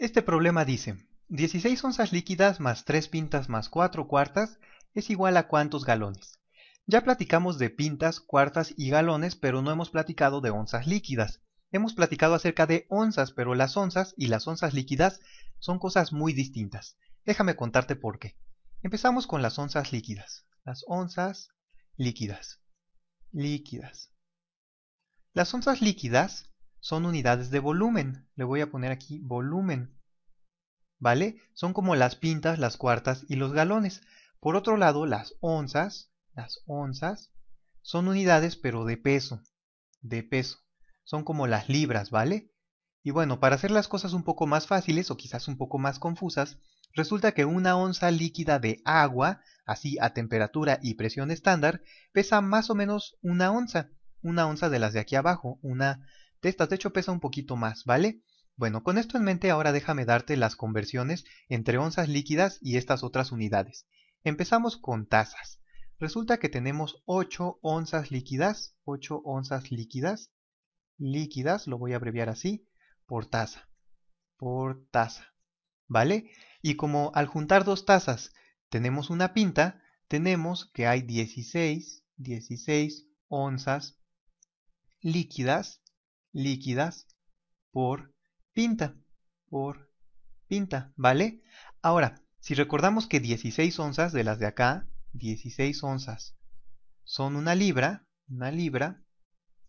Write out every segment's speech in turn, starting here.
Este problema dice, 16 onzas líquidas más 3 pintas más 4 cuartas es igual a cuántos galones. Ya platicamos de pintas, cuartas y galones, pero no hemos platicado de onzas líquidas. Hemos platicado acerca de onzas, pero las onzas y las onzas líquidas son cosas muy distintas. Déjame contarte por qué. Empezamos con las onzas líquidas. Las onzas líquidas. Líquidas. Las onzas líquidas son unidades de volumen. Le voy a poner aquí volumen. ¿Vale? Son como las pintas, las cuartas y los galones. Por otro lado, las onzas, las onzas, son unidades pero de peso, de peso. Son como las libras, ¿vale? Y bueno, para hacer las cosas un poco más fáciles o quizás un poco más confusas, resulta que una onza líquida de agua, así a temperatura y presión estándar, pesa más o menos una onza, una onza de las de aquí abajo, una estas de hecho pesa un poquito más, ¿vale? Bueno, con esto en mente ahora déjame darte las conversiones entre onzas líquidas y estas otras unidades. Empezamos con tazas. Resulta que tenemos 8 onzas líquidas, 8 onzas líquidas, líquidas, lo voy a abreviar así, por taza, por taza, ¿vale? Y como al juntar dos tazas tenemos una pinta, tenemos que hay 16, 16 onzas líquidas líquidas por pinta, por pinta, ¿vale? Ahora, si recordamos que 16 onzas de las de acá, 16 onzas, son una libra, una libra,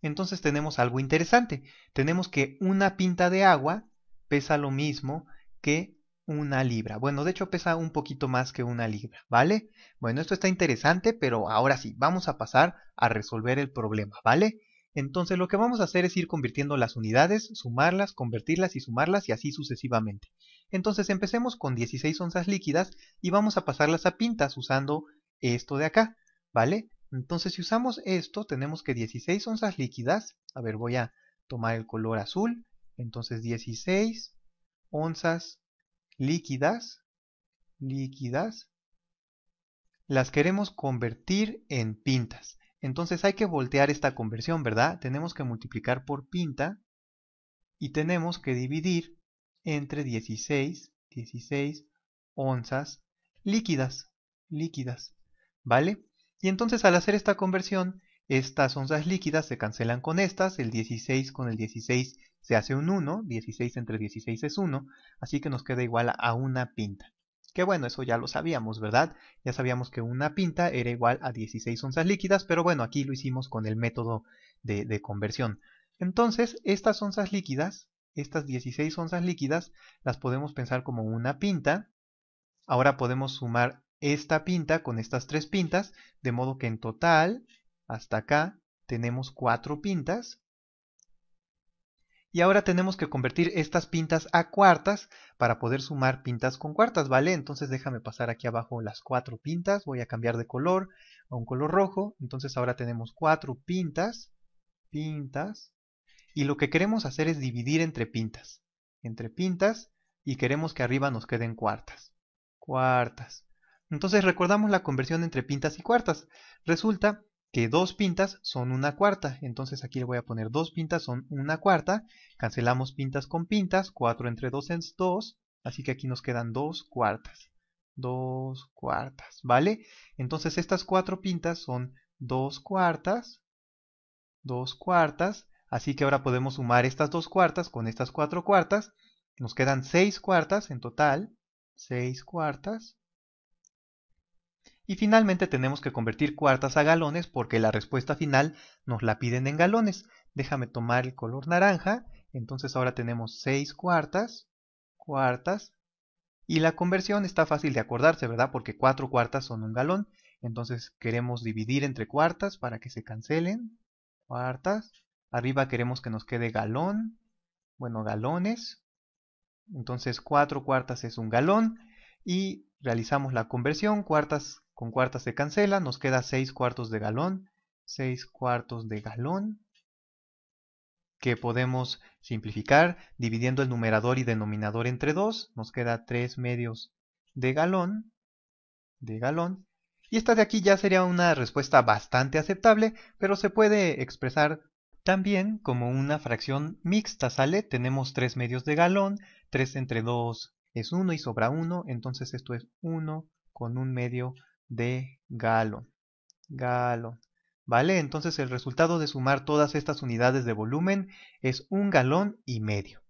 entonces tenemos algo interesante. Tenemos que una pinta de agua pesa lo mismo que una libra. Bueno, de hecho pesa un poquito más que una libra, ¿vale? Bueno, esto está interesante, pero ahora sí, vamos a pasar a resolver el problema, ¿vale? Entonces lo que vamos a hacer es ir convirtiendo las unidades, sumarlas, convertirlas y sumarlas y así sucesivamente. Entonces empecemos con 16 onzas líquidas y vamos a pasarlas a pintas usando esto de acá, ¿vale? Entonces si usamos esto tenemos que 16 onzas líquidas, a ver voy a tomar el color azul, entonces 16 onzas líquidas, líquidas, las queremos convertir en pintas. Entonces hay que voltear esta conversión, ¿verdad? Tenemos que multiplicar por pinta y tenemos que dividir entre 16, 16 onzas líquidas, líquidas, ¿vale? Y entonces al hacer esta conversión, estas onzas líquidas se cancelan con estas, el 16 con el 16 se hace un 1, 16 entre 16 es 1, así que nos queda igual a una pinta. Que bueno, eso ya lo sabíamos, ¿verdad? Ya sabíamos que una pinta era igual a 16 onzas líquidas, pero bueno, aquí lo hicimos con el método de, conversión. Entonces, estas onzas líquidas, estas 16 onzas líquidas, las podemos pensar como una pinta. Ahora podemos sumar esta pinta con estas tres pintas, de modo que en total, hasta acá, tenemos cuatro pintas. Y ahora tenemos que convertir estas pintas a cuartas para poder sumar pintas con cuartas, ¿vale? Entonces déjame pasar aquí abajo las cuatro pintas, voy a cambiar de color a un color rojo, entonces ahora tenemos cuatro pintas, pintas, y lo que queremos hacer es dividir entre pintas, entre pintas, y queremos que arriba nos queden cuartas, cuartas. Entonces recordamos la conversión entre pintas y cuartas. Resulta que dos pintas son una cuarta. Entonces aquí le voy a poner dos pintas son una cuarta. Cancelamos pintas con pintas. 4 entre 2 es 2. Así que aquí nos quedan dos cuartas. Dos cuartas, ¿vale? Entonces estas cuatro pintas son dos cuartas. Dos cuartas. Así que ahora podemos sumar estas dos cuartas con estas cuatro cuartas. Nos quedan seis cuartas en total. Seis cuartas. Y finalmente tenemos que convertir cuartas a galones porque la respuesta final nos la piden en galones. Déjame tomar el color naranja. Entonces ahora tenemos 6 cuartas, cuartas. Y la conversión está fácil de acordarse, ¿verdad? Porque 4 cuartas son un galón. Entonces queremos dividir entre cuartas para que se cancelen. Cuartas. Arriba queremos que nos quede galón. Bueno, galones. Entonces 4 cuartas es un galón. Y realizamos la conversión. Cuartas con cuartas se cancela, nos queda 6 cuartos de galón. 6 cuartos de galón que podemos simplificar dividiendo el numerador y denominador entre 2. Nos queda 3 medios de galón. De galón. Y esta de aquí ya sería una respuesta bastante aceptable, pero se puede expresar también como una fracción mixta, ¿sale? Tenemos 3 medios de galón, 3 entre 2 es 1 y sobra 1, entonces esto es 1 con un medio de galón... Galo. ¿Vale? Entonces el resultado de sumar todas estas unidades de volumen es un galón y medio.